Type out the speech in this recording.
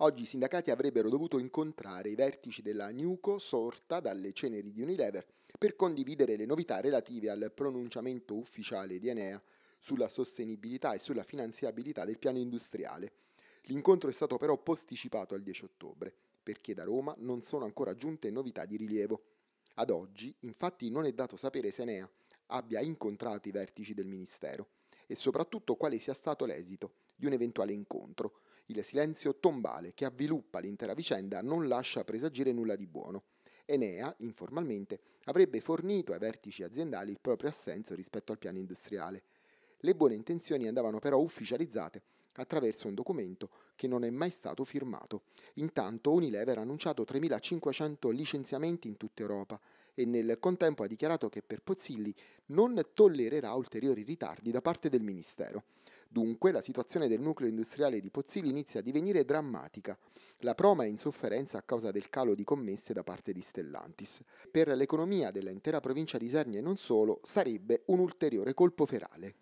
Oggi i sindacati avrebbero dovuto incontrare i vertici della NUCO sorta dalle ceneri di Unilever per condividere le novità relative al pronunciamento ufficiale di Enea sulla sostenibilità e sulla finanziabilità del piano industriale. L'incontro è stato però posticipato al 10 ottobre, perché da Roma non sono ancora giunte novità di rilievo. Ad oggi, infatti, non è dato sapere se Enea abbia incontrato i vertici del Ministero e soprattutto quale sia stato l'esito di un eventuale incontro, il silenzio tombale che avviluppa l'intera vicenda non lascia presagire nulla di buono. Enea, informalmente, avrebbe fornito ai vertici aziendali il proprio assenso rispetto al piano industriale. Le buone intenzioni andavano però ufficializzate attraverso un documento che non è mai stato firmato. Intanto Unilever ha annunciato 3.500 licenziamenti in tutta Europa e nel contempo ha dichiarato che per Pozzilli non tollererà ulteriori ritardi da parte del Ministero. Dunque la situazione del nucleo industriale di Pozzilli inizia a divenire drammatica. La Proma è in sofferenza a causa del calo di commesse da parte di Stellantis. Per l'economia dell'intera provincia di Isernia e non solo sarebbe un ulteriore colpo ferale.